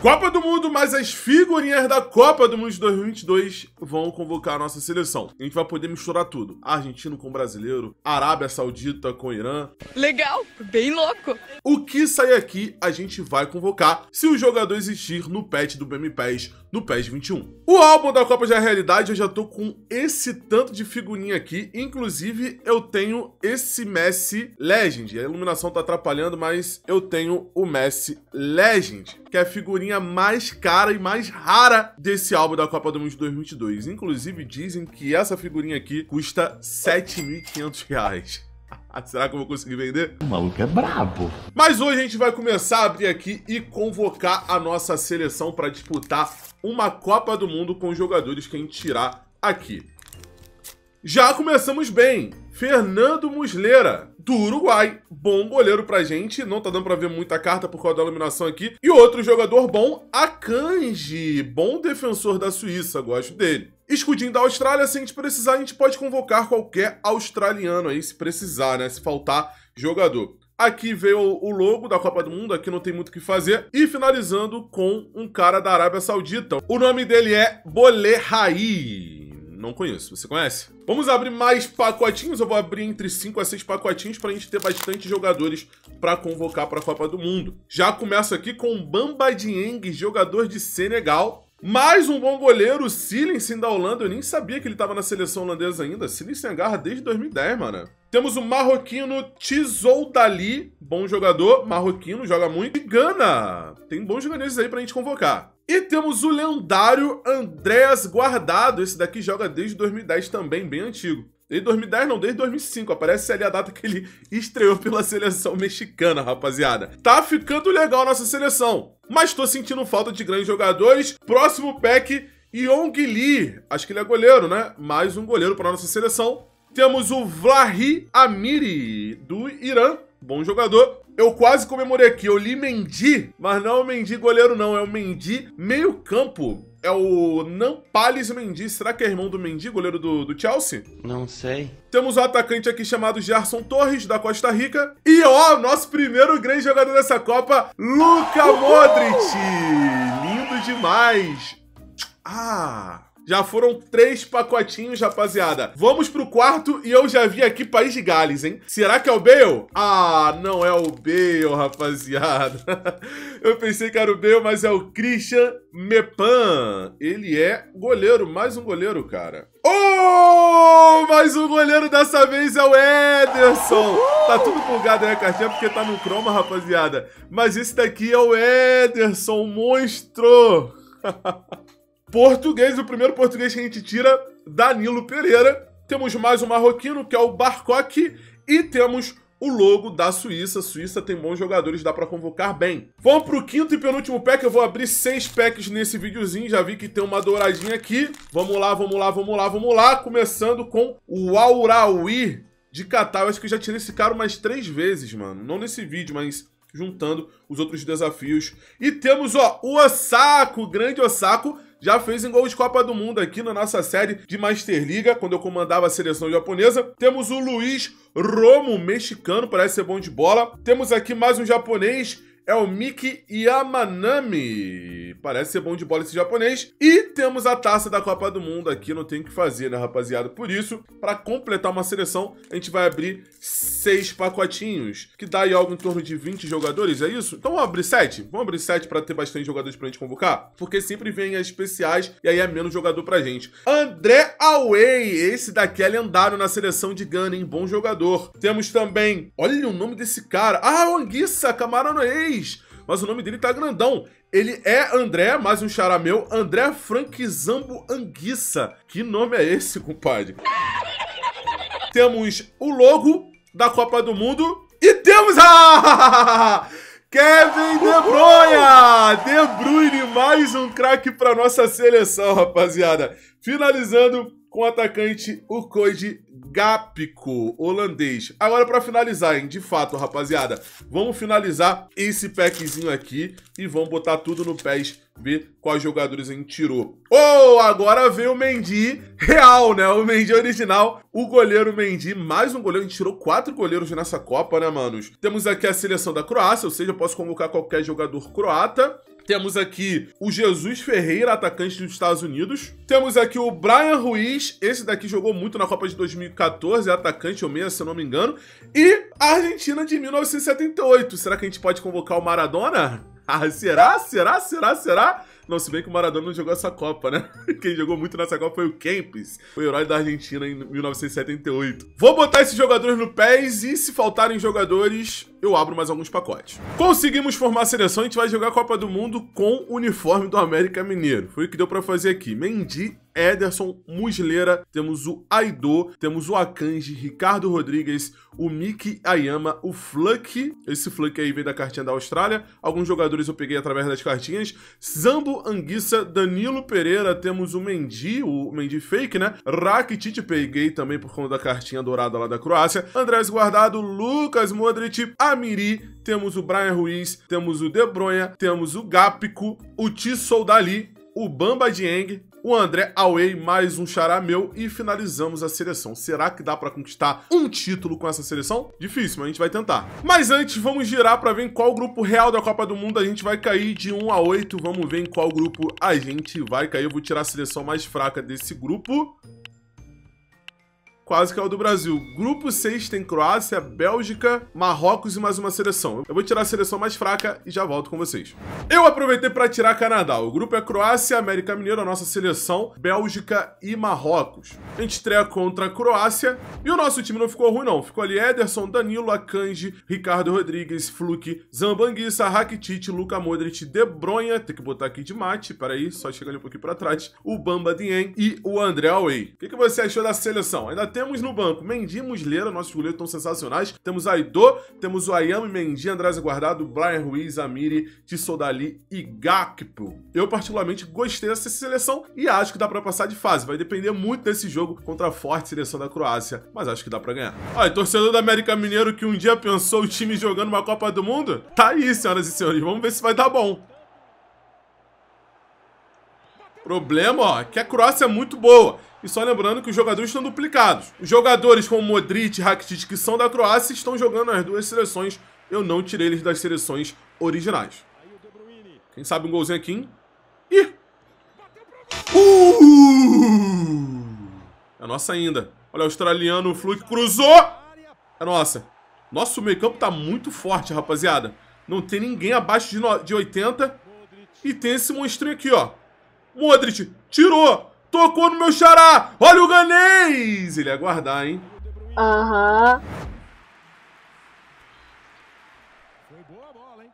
Copa do Mundo, mas as figurinhas da Copa do Mundo de 2022 vão convocar a nossa seleção. A gente vai poder misturar tudo: argentino com brasileiro, Arábia Saudita com Irã. Legal, bem louco. O que sair aqui, a gente vai convocar se o jogador existir no patch do BMPES do PES 21. O álbum da Copa já é realidade, eu já tô com esse tanto de figurinha aqui, inclusive eu tenho esse Messi Legend, a iluminação tá atrapalhando, mas eu tenho o Messi Legend, que é a figurinha mais cara e mais rara desse álbum da Copa do Mundo de 2022. Inclusive dizem que essa figurinha aqui custa 7.500 reais. Será que eu vou conseguir vender? O maluco é brabo. Mas hoje a gente vai começar a abrir aqui e convocar a nossa seleção para disputar uma Copa do Mundo com os jogadores que a gente tirar aqui. Já começamos bem. Fernando Muslera, do Uruguai. Bom goleiro pra gente. Não tá dando pra ver muita carta por causa da iluminação aqui. E outro jogador bom, Akanji. Bom defensor da Suíça, gosto dele. Escudinho da Austrália, se a gente precisar, a gente pode convocar qualquer australiano aí, se precisar, né? Se faltar jogador. Aqui veio o logo da Copa do Mundo, aqui não tem muito o que fazer. E finalizando com um cara da Arábia Saudita. O nome dele é Raí. Não conheço, você conhece? Vamos abrir mais pacotinhos, eu vou abrir entre 5 a 6 pacotinhos para a gente ter bastante jogadores para convocar para a Copa do Mundo. Já começa aqui com Bamba Dieng, jogador de Senegal. Mais um bom goleiro, o Silensen da Holanda. Eu nem sabia que ele estava na seleção holandesa ainda. Silensen agarra desde 2010, mano. Temos o marroquino Dali bom jogador, marroquino, joga muito. E Gana, tem bons jogadores aí pra gente convocar. E temos o lendário Andreas Guardado, esse daqui joga desde 2010 também, bem antigo. Desde 2010 não, desde 2005. Aparece ali a data que ele estreou pela seleção mexicana, rapaziada. Tá ficando legal a nossa seleção. Mas tô sentindo falta de grandes jogadores. Próximo pack, Yong Lee. Acho que ele é goleiro, né? Mais um goleiro para nossa seleção. Temos o Vlahi Amiri, do Irã. Bom jogador. Eu quase comemorei aqui. Eu li Mendy, mas não é o Mendy goleiro, não. É o Mendy meio campo é o Nampalis Mendy. Será que é irmão do Mendy, goleiro do, do Chelsea? Não sei. Temos o um atacante aqui chamado Gerson Torres, da Costa Rica. E ó, nosso primeiro grande jogador dessa Copa, Luca Modric. Lindo demais. Ah... Já foram três pacotinhos, rapaziada. Vamos pro quarto e eu já vi aqui País de Gales, hein? Será que é o Bale? Ah, não é o Bale, rapaziada. eu pensei que era o Bale, mas é o Christian Mepan. Ele é goleiro, mais um goleiro, cara. Oh! mais um goleiro dessa vez é o Ederson. Tá tudo bugado aí né, a cartinha porque tá no croma, rapaziada. Mas esse daqui é o Ederson, monstro. Português, o primeiro português que a gente tira, Danilo Pereira. Temos mais um marroquino, que é o Barcoque. E temos o logo da Suíça. Suíça tem bons jogadores, dá para convocar bem. Vamos pro quinto e penúltimo pack. Eu vou abrir seis packs nesse videozinho. Já vi que tem uma douradinha aqui. Vamos lá, vamos lá, vamos lá, vamos lá. Começando com o Auraui de Catar. Eu acho que eu já tirei esse cara umas três vezes, mano. Não nesse vídeo, mas juntando os outros desafios. E temos, ó, o Osako, grande Osako já fez em gol de Copa do Mundo aqui na nossa série de Master Liga, quando eu comandava a seleção japonesa. Temos o Luiz Romo, mexicano, parece ser bom de bola. Temos aqui mais um japonês, é o Miki Yamanami parece ser bom de bola esse japonês. E temos a taça da Copa do Mundo aqui, não tem o que fazer, né, rapaziada? Por isso, para completar uma seleção, a gente vai abrir seis pacotinhos, que dá aí algo em torno de 20 jogadores, é isso? Então vamos abrir sete? Vamos abrir sete para ter bastante jogadores pra gente convocar? Porque sempre vem as especiais e aí é menos jogador pra gente. André Away, esse daqui é lendário na seleção de Gana, hein? Bom jogador. Temos também, olha o nome desse cara. Ah, Onguissa Ex mas o nome dele tá grandão. Ele é André, mais um xará meu, André Franquizambo Anguissa. Que nome é esse, compadre? temos o logo da Copa do Mundo e temos a... Kevin De Bruyne! De Bruyne, mais um craque para nossa seleção, rapaziada. Finalizando com o atacante Ukoide Gápico, holandês. Agora, para finalizar, hein, de fato, rapaziada, vamos finalizar esse packzinho aqui e vamos botar tudo no pés, ver quais jogadores a gente tirou. Oh, agora veio o Mendy real, né? O Mendy original, o goleiro Mendy, mais um goleiro. A gente tirou quatro goleiros nessa Copa, né, manos? Temos aqui a seleção da Croácia, ou seja, eu posso convocar qualquer jogador croata. Temos aqui o Jesus Ferreira, atacante dos Estados Unidos. Temos aqui o Brian Ruiz, esse daqui jogou muito na Copa de 2014, é atacante ou meia, se eu não me engano. E a Argentina de 1978. Será que a gente pode convocar o Maradona? Ah, será? Será? Será? Será? Não, se bem que o Maradona não jogou essa Copa, né? Quem jogou muito nessa Copa foi o Kempis, o herói da Argentina em 1978. Vou botar esses jogadores no pés e se faltarem jogadores, eu abro mais alguns pacotes. Conseguimos formar a seleção, a gente vai jogar a Copa do Mundo com o uniforme do América Mineiro. Foi o que deu para fazer aqui. Mendy Ederson, Muslera, temos o Aido, temos o Akanji, Ricardo Rodrigues, o Miki Ayama, o Fluck, esse Fluck aí veio da cartinha da Austrália, alguns jogadores eu peguei através das cartinhas, Zambo Anguissa, Danilo Pereira, temos o Mendy, o Mendy Fake, né? Rakitic peguei também por conta da cartinha dourada lá da Croácia, Andrés Guardado, Lucas Modric, Camiri, temos o Brian Ruiz, temos o De Bruyne, temos o Gapico, o Tissou Dali, o Bamba Dieng, o André Auei, mais um xará meu e finalizamos a seleção. Será que dá para conquistar um título com essa seleção? Difícil, mas a gente vai tentar. Mas antes, vamos girar para ver em qual grupo real da Copa do Mundo a gente vai cair de 1 a 8. Vamos ver em qual grupo a gente vai cair. Eu vou tirar a seleção mais fraca desse grupo quase que é o do Brasil. Grupo 6 tem Croácia, Bélgica, Marrocos e mais uma seleção. Eu vou tirar a seleção mais fraca e já volto com vocês. Eu aproveitei para tirar Canadá. O grupo é Croácia, América Mineira, a nossa seleção, Bélgica e Marrocos. A gente estreia contra a Croácia e o nosso time não ficou ruim não. Ficou ali Ederson, Danilo, Akanji, Ricardo Rodrigues, Fluke, Zambanguissa, Rakitic, Luka Modric, De Bruyne, tem que botar aqui de mate, peraí, só chegando um pouquinho para trás, o Bamba Dien e o André Away. O que, que você achou da seleção? Ainda tem temos no banco Mendy e Muslera, nossos goleiros estão sensacionais. Temos Aidô, temos o Ayami, Mendy, Andréza Guardado, Brian Ruiz, Amiri, Tissodali e Gakpo. Eu particularmente gostei dessa seleção e acho que dá para passar de fase. Vai depender muito desse jogo contra a forte seleção da Croácia, mas acho que dá para ganhar. Olha, torcedor da América Mineiro que um dia pensou o time jogando uma Copa do Mundo? Tá aí, senhoras e senhores. Vamos ver se vai dar bom. Problema, ó, é que a Croácia é muito boa. E só lembrando que os jogadores estão duplicados. Os jogadores como Modric e Rakitic, que são da Croácia, estão jogando nas duas seleções. Eu não tirei eles das seleções originais. Quem sabe um golzinho aqui, hein? Ih! Uh! É nossa ainda. Olha, o australiano, o Fluke cruzou! É nossa. Nosso meio campo tá muito forte, rapaziada. Não tem ninguém abaixo de, de 80. E tem esse monstrinho aqui, ó. Modric, tirou, tocou no meu xará. Olha o Ganês. Ele ia guardar, hein? Aham. Uhum. Foi boa a bola, hein?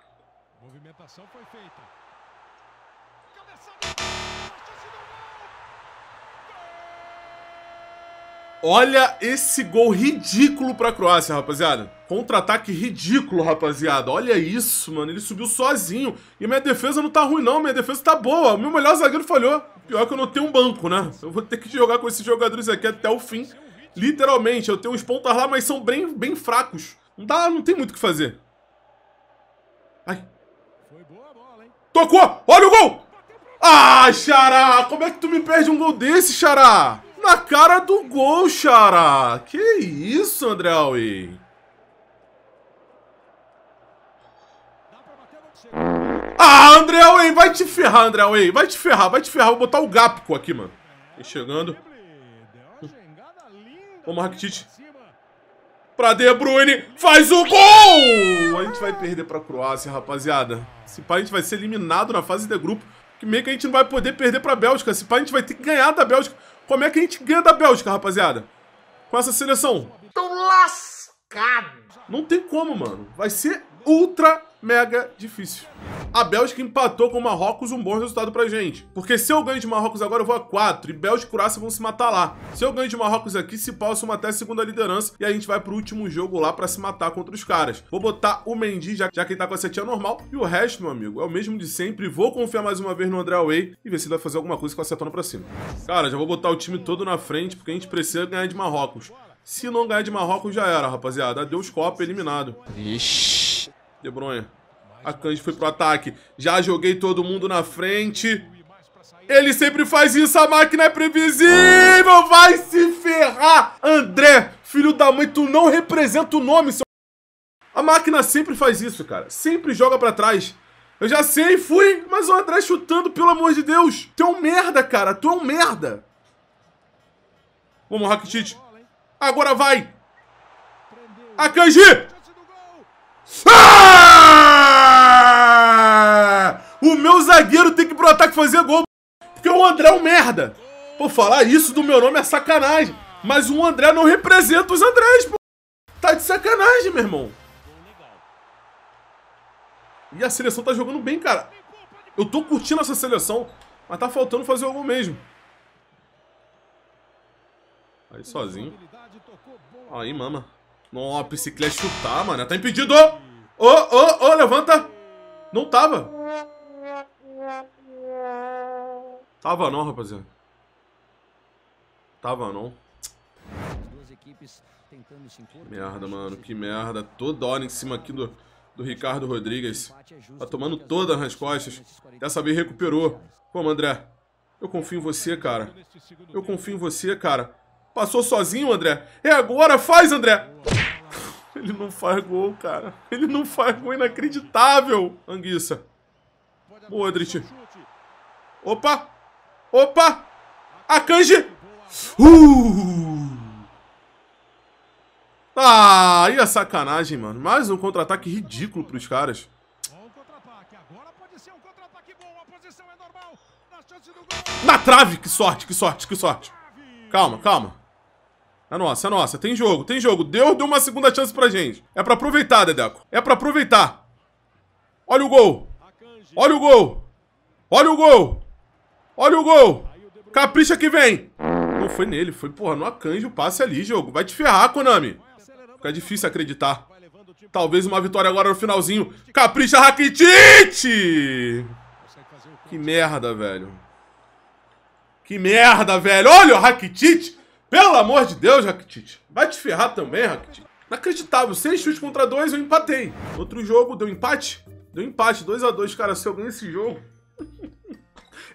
movimentação foi feita. Olha esse gol ridículo pra Croácia, rapaziada. Contra-ataque ridículo, rapaziada. Olha isso, mano. Ele subiu sozinho. E minha defesa não tá ruim, não. Minha defesa tá boa. meu melhor zagueiro falhou. Pior que eu não tenho um banco, né? Eu vou ter que jogar com esses jogadores aqui até o fim. Literalmente. Eu tenho uns pontas lá, mas são bem, bem fracos. Não dá, não tem muito o que fazer. Ai. Tocou! Olha o gol! Ah, Xará! Como é que tu me perde um gol desse, Xará? na cara do gol, Xará! Que isso, André Aui? Ah, André Aui, vai te ferrar, André Aui. Vai te ferrar, vai te ferrar. Vou botar o Gapco aqui, mano. E chegando. Vamos, Rakitic. Pra De Bruyne. Faz o gol! A gente vai perder pra Croácia, rapaziada. Se pá, a gente vai ser eliminado na fase de grupo. Que meio que a gente não vai poder perder pra Bélgica. Se pá, a gente vai ter que ganhar da Bélgica. Como é que a gente ganha da Bélgica, rapaziada? Com essa seleção. Tô lascado. Não tem como, mano. Vai ser ultra mega difícil. A Bélgica empatou com o Marrocos um bom resultado pra gente. Porque se eu ganho de Marrocos agora, eu vou a 4. E Bélgica e Croácia vão se matar lá. Se eu ganho de Marrocos aqui, se posso uma até a segunda liderança. E a gente vai pro último jogo lá pra se matar contra os caras. Vou botar o Mendy, já, já que ele tá com a setinha normal. E o resto, meu amigo, é o mesmo de sempre. Vou confiar mais uma vez no André Way e ver se ele vai fazer alguma coisa com a setona pra cima. Cara, já vou botar o time todo na frente, porque a gente precisa ganhar de Marrocos. Se não ganhar de Marrocos, já era, rapaziada. Adeus Copa, eliminado. Ixi. De Bruyne. A Kanji foi pro ataque. Já joguei todo mundo na frente. Ele sempre faz isso, a máquina é previsível! Vai se ferrar! André, filho da mãe, tu não representa o nome, seu... A máquina sempre faz isso, cara. Sempre joga pra trás. Eu já sei, fui, mas o André chutando, pelo amor de Deus. Tu é um merda, cara. Tu é um merda. Vamos, Rakitic. Agora vai. a Kanji. Ah! O meu zagueiro tem que ir pro ataque fazer gol. Porque o André é um merda. Pô, falar isso do meu nome é sacanagem. Mas o André não representa os Andrés, pô. Tá de sacanagem, meu irmão. E a seleção tá jogando bem, cara. Eu tô curtindo essa seleção, mas tá faltando fazer o gol mesmo. Aí sozinho. Aí, mama. Nossa, bicicleta chutar, mano. Tá impedido. Ô, ô, ô, levanta. Não tava. Tava não, rapaziada. Tava não. Merda, mano. Que merda. Toda hora em cima aqui do, do Ricardo Rodrigues. É tá tomando todas as costas. Dessa vez recuperou. Como, André? Eu confio em você, cara. Eu confio em você, cara. Passou sozinho, André. É agora, faz, André! Ele não faz gol, cara. Ele não faz gol inacreditável, Anguissa. Modric. Opa! Opa! Akanji! Uh! Ah, e a sacanagem, mano. Mais um contra-ataque ridículo pros caras. Na trave! Que sorte, que sorte, que sorte. Calma, calma. É nossa, é nossa. Tem jogo, tem jogo. Deus deu uma segunda chance pra gente. É pra aproveitar, Dedeco. É pra aproveitar. Olha o gol. Olha o gol. Olha o gol. Olha o gol. Capricha que vem. Não foi nele, foi, porra, no Akanji o passe ali, jogo. Vai te ferrar, Konami. Fica difícil acreditar. Talvez uma vitória agora no finalzinho. Capricha Rakitic! Que merda, velho. Que merda, velho. Olha o Rakitic. Pelo amor de Deus, Rakitic. Vai te ferrar também, Rakitic. Inacreditável, seis chutes contra dois, eu empatei. Outro jogo, deu empate? Deu empate, 2 a 2 cara, se eu ganhar esse jogo...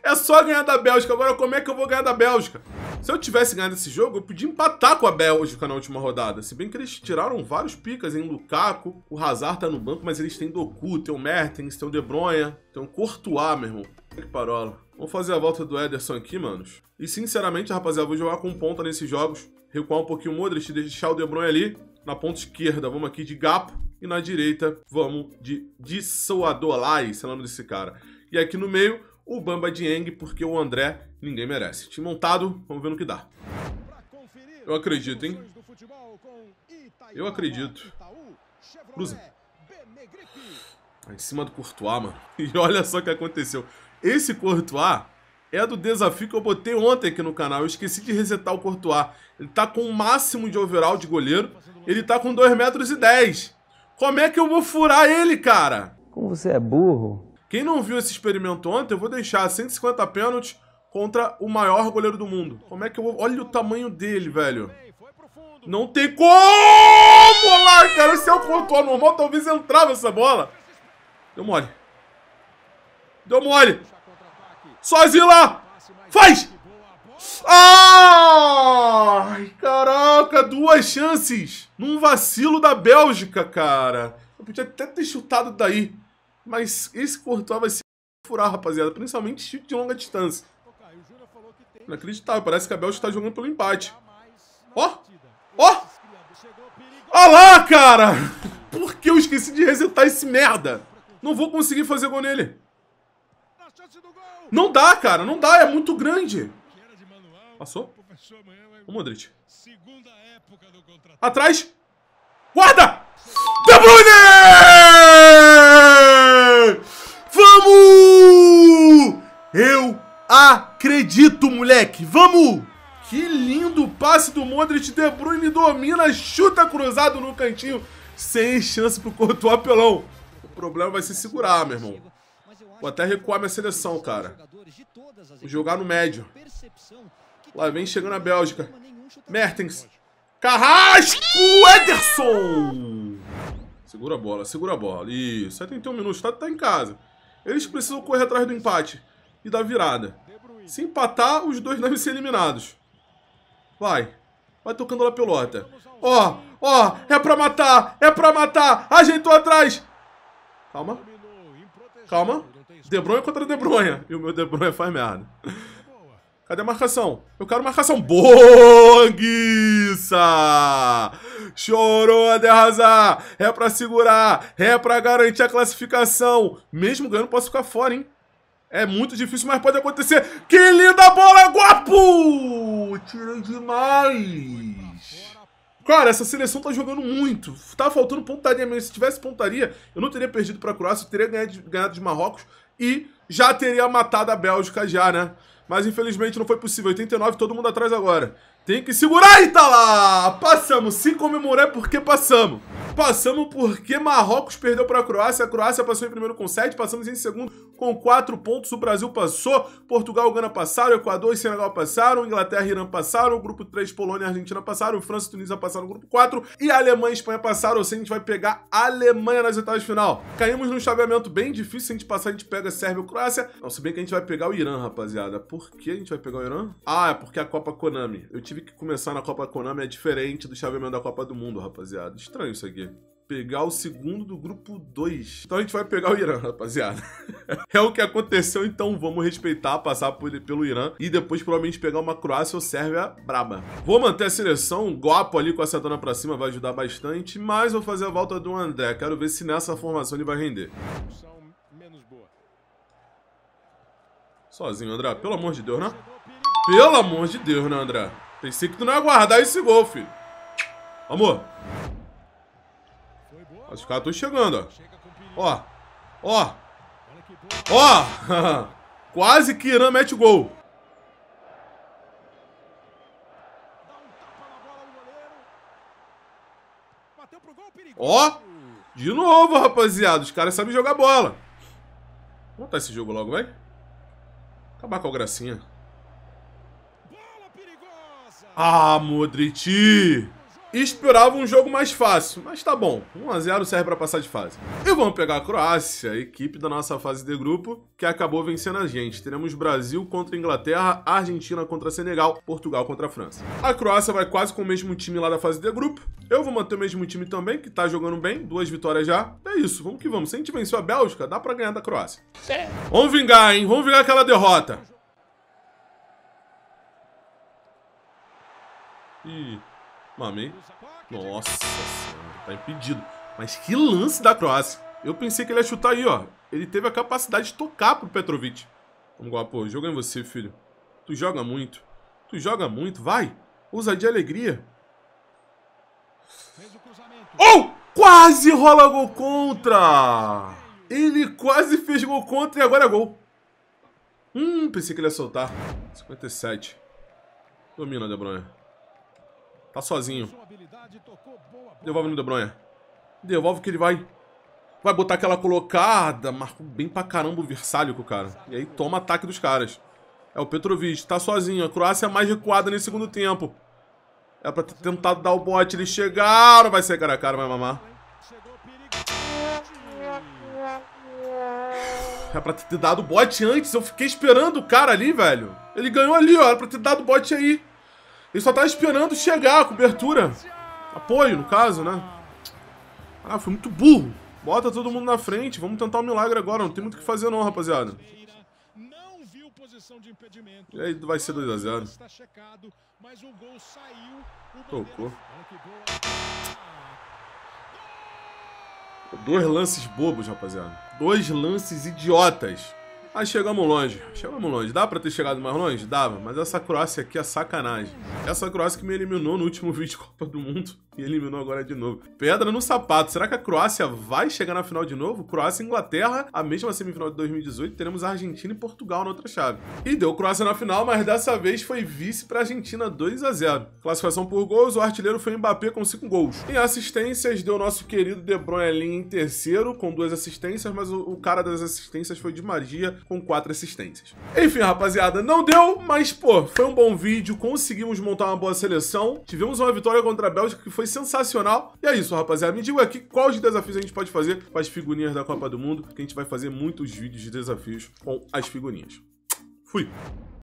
é só ganhar da Bélgica, agora como é que eu vou ganhar da Bélgica? Se eu tivesse ganhado esse jogo, eu podia empatar com a Bélgica na última rodada. Se bem que eles tiraram vários picas em Lukaku, o Hazard tá no banco, mas eles têm Doku, tem o Mertens, tem o De Bruyne, tem o Courtois, meu irmão. Que parola. Vamos fazer a volta do Ederson aqui, manos. E sinceramente, rapaziada, vou jogar com ponta nesses jogos. Recuar um pouquinho o Modric, deixar o De Bruyne ali. Na ponta esquerda, vamos aqui de Gapo. E na direita, vamos de Dissoadolai, sei lá é o nome desse cara. E aqui no meio, o Bamba Dieng, porque o André ninguém merece. Time montado, vamos ver no que dá. Eu acredito, hein? Eu acredito. Cruza. Em cima do Courtois, mano. E olha só o que aconteceu. Esse Courtois é do desafio que eu botei ontem aqui no canal. Eu esqueci de resetar o Courtois. Ele tá com o máximo de overall de goleiro. Ele tá com 2,10 metros. E 10. Como é que eu vou furar ele, cara? Como você é burro. Quem não viu esse experimento ontem, eu vou deixar 150 pênaltis contra o maior goleiro do mundo. Como é que eu vou... Olha o tamanho dele, velho. Não tem como lá, cara. Se é o Courtois normal, talvez entrava essa bola. Deu mole. Deu mole. Sozinho lá. Faz. Ai, caraca. Duas chances. Num vacilo da Bélgica, cara. Eu podia até ter chutado daí. Mas esse Courtois vai se furar, rapaziada. Principalmente chute de longa distância. Inacreditável. Parece que a Bélgica está jogando pelo empate. Ó. Ó. Olha lá, cara. Por que eu esqueci de resetar esse merda? Não vou conseguir fazer gol nele. Não dá, cara. Não dá. É muito grande. Passou. O Modric. Atrás. Guarda! De Bruyne! Vamos! Eu acredito, moleque. Vamos! Que lindo passe do Modric. De Bruyne domina, chuta cruzado no cantinho. Sem chance pro Courtois, pelão problema vai ser segurar, meu irmão. Vou até recuar minha seleção, cara. Vou jogar no médio. Lá vem chegando a Bélgica. Mertens. Carrasco! Ederson! Segura a bola, segura a bola. Isso, 71 minutos, tá, tá em casa. Eles precisam correr atrás do empate e da virada. Se empatar, os dois devem ser eliminados. Vai. Vai tocando lá pelota. Ó, ó, é pra matar, é pra matar. Ajeitou atrás. Calma. Calma. De Bruyne contra De Bruyne. E o meu De Bruyne faz merda. Cadê a marcação? Eu quero marcação. Bonguiça! Chorou, a Derrazar! É pra segurar! É pra garantir a classificação! Mesmo ganhando, posso ficar fora, hein? É muito difícil, mas pode acontecer. Que linda bola, guapo! Tirei demais! Cara, essa seleção tá jogando muito. Tá faltando pontaria mesmo. Se tivesse pontaria, eu não teria perdido pra Croácia, eu teria ganhado de, ganhado de Marrocos e já teria matado a Bélgica já, né? Mas infelizmente não foi possível. 89, todo mundo atrás agora. Tem que segurar e tá lá! Passamos! Se comemorar é porque passamos! Passamos porque Marrocos perdeu para a Croácia. A Croácia passou em primeiro com 7, passamos em segundo com 4 pontos. O Brasil passou, Portugal, Gana passaram, Equador e Senegal passaram, Inglaterra e Irã passaram, O grupo 3, Polônia e Argentina passaram, França e Tunísia passaram no grupo 4 e Alemanha e Espanha passaram. Ou seja, a gente vai pegar a Alemanha nas etapas de final. Caímos num chaveamento bem difícil. Se a gente passar, a gente pega a Sérvia e Croácia. Não, se bem que a gente vai pegar o Irã, rapaziada. Por que a gente vai pegar o Irã? Ah, é porque a Copa Konami. Eu tive que começar na Copa Konami, é diferente do chaveamento da Copa do Mundo, rapaziada. Estranho isso aqui. Pegar o segundo do grupo 2. Então a gente vai pegar o Irã, rapaziada. é o que aconteceu, então vamos respeitar, passar por, pelo Irã e depois provavelmente pegar uma Croácia ou Sérvia braba. Vou manter a seleção, Goapo ali com a setona pra cima vai ajudar bastante, mas vou fazer a volta do André. Quero ver se nessa formação ele vai render. Sozinho, André. Pelo amor de Deus, né? Pelo amor de Deus, né, André? Pensei que tu não ia guardar esse gol, filho. Amor. Os caras estão chegando, ó. Ó. Ó. Ó. Quase que Irã mete o gol. Ó. De novo, rapaziada. Os caras sabem jogar bola. Vamos botar esse jogo logo, vai. Acabar com a gracinha. Ah, Modric! esperava um jogo mais fácil, mas tá bom, 1x0 serve para passar de fase. E vamos pegar a Croácia, a equipe da nossa fase de grupo, que acabou vencendo a gente. Teremos Brasil contra Inglaterra, Argentina contra Senegal, Portugal contra a França. A Croácia vai quase com o mesmo time lá da fase de grupo, eu vou manter o mesmo time também, que tá jogando bem, duas vitórias já. É isso, vamos que vamos. Se a gente venceu a Bélgica, dá pra ganhar da Croácia. É. Vamos vingar, hein? Vamos vingar aquela derrota. Ih... Mamei. Nossa senhora, tá impedido. Mas que lance da Croácia. Eu pensei que ele ia chutar aí, ó. Ele teve a capacidade de tocar pro Petrovic. Vamos, Guapo, joga em você, filho. Tu joga muito. Tu joga muito, vai. Ousadia e alegria. Oh! Quase rola gol contra! Ele quase fez gol contra e agora é gol. Hum, pensei que ele ia soltar. 57. Domina, De Bruyne. Tá sozinho. Devolve no De Bruyne. Devolve que ele vai... Vai botar aquela colocada. Marcou bem pra caramba o Versálico, cara. E aí toma ataque dos caras. É o Petrovic. Tá sozinho. A Croácia é mais recuada nesse segundo tempo. É pra ter tentado dar o bote. Eles chegaram. Vai ser cara a cara, vai mamar. É pra ter dado o bote antes. Eu fiquei esperando o cara ali, velho. Ele ganhou ali, ó. Era pra ter dado o bote aí. Ele só tá esperando chegar a cobertura. Apoio, no caso, né? Ah, foi muito burro. Bota todo mundo na frente. Vamos tentar o um milagre agora. Não tem muito o que fazer não, rapaziada. E aí vai ser 2x0. Tocou. Dois lances bobos, rapaziada. Dois lances idiotas. Mas chegamos longe, chegamos longe. Dá pra ter chegado mais longe? Dava, mas essa Croácia aqui é sacanagem. Essa Croácia que me eliminou no último vídeo de Copa do Mundo e eliminou agora de novo. Pedra no sapato. Será que a Croácia vai chegar na final de novo? Croácia e Inglaterra, a mesma semifinal de 2018. Teremos Argentina e Portugal na outra chave. E deu Croácia na final, mas dessa vez foi vice para Argentina 2 a 0. Classificação por gols, o artilheiro foi Mbappé com 5 gols. Em assistências deu nosso querido De Bruyne em terceiro com duas assistências, mas o, o cara das assistências foi de magia com quatro assistências. Enfim, rapaziada, não deu, mas pô, foi um bom vídeo, conseguimos montar uma boa seleção. Tivemos uma vitória contra a Bélgica que foi sensacional. E é isso, rapaziada. Me diga aqui quais desafios a gente pode fazer com as figurinhas da Copa do Mundo, que a gente vai fazer muitos vídeos de desafios com as figurinhas. Fui!